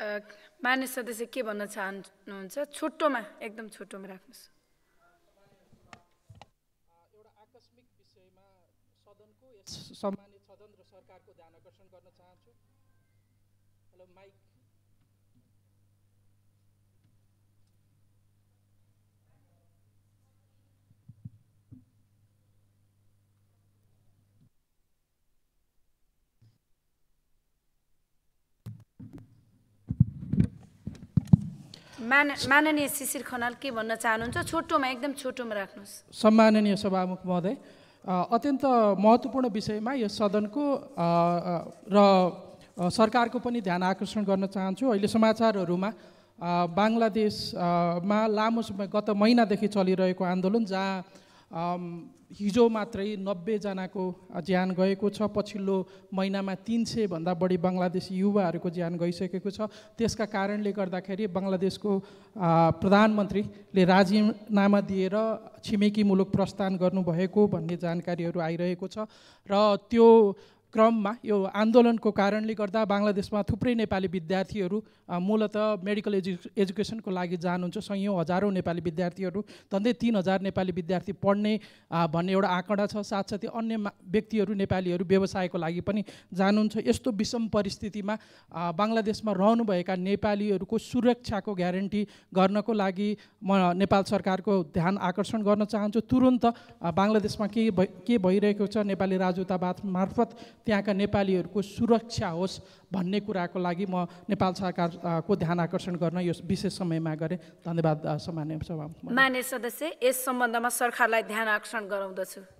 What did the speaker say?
मान्य सदस्य के भन्न चाहनुहुन्छ छोटोमा एकदम छोटोमा राख्नुहोस् एउटा आकस्मिक विषयमा सदनको सम्मानित सदन र सरकारको ध्यान आकर्षण गर्न चाहन्छु हेलो माइक मान माननीय शिशिर खनाल के भन्न चाहनुहुन्छ छोटोमा एकदम छोटोमा राख्नुहोस् सम्माननीय सभामुख महोदय अत्यन्त महत्त्वपूर्ण विषयमा यो सदनको र सरकारको पनि ध्यान आकर्षण गर्न चाहन्छु अहिले समाचारहरूमा बाङ्लादेशमा लामो समय गत महिनादेखि चलिरहेको आन्दोलन जहाँ हिजो मात्रै नब्बेजनाको ज्यान गएको छ पछिल्लो महिनामा तिन सयभन्दा बढी बङ्गलादेशी युवाहरूको ज्यान गइसकेको छ त्यसका कारणले गर्दाखेरि बङ्गलादेशको प्रधानमन्त्रीले राजीनामा दिएर छिमेकी मुलुक प्रस्थान गर्नुभएको भन्ने जानकारीहरू आइरहेको छ र त्यो क्रममा यो आन्दोलनको कारणले गर्दा बङ्गलादेशमा थुप्रै नेपाली विद्यार्थीहरू मूलत मेडिकल एजु एजुकेसनको लागि जानुहुन्छ सयौँ हजारौँ नेपाली विद्यार्थीहरू झन्डै तिन हजार नेपाली विद्यार्थी पढ्ने भन्ने एउटा आँकडा छ साथसाथै अन्य व्यक्तिहरू नेपालीहरू व्यवसायको लागि पनि जानुहुन्छ यस्तो विषम परिस्थितिमा बङ्गलादेशमा रहनुभएका नेपालीहरूको सुरक्षाको ग्यारेन्टी गर्नको लागि म नेपाल सरकारको ध्यान आकर्षण गर्न चाहन्छु तुरुन्त बङ्गलादेशमा के भइ के भइरहेको छ नेपाली राजदूतावास मार्फत त्यहाँका नेपालीहरूको सुरक्षा होस् भन्ने कुराको लागि म नेपाल सरकारको ध्यान आकर्षण गर्न यो विशेष समयमा गरेँ धन्यवाद सभा मान्य सदस्य यस सम्बन्धमा सरकारलाई ध्यान आकर्षण गराउँदछु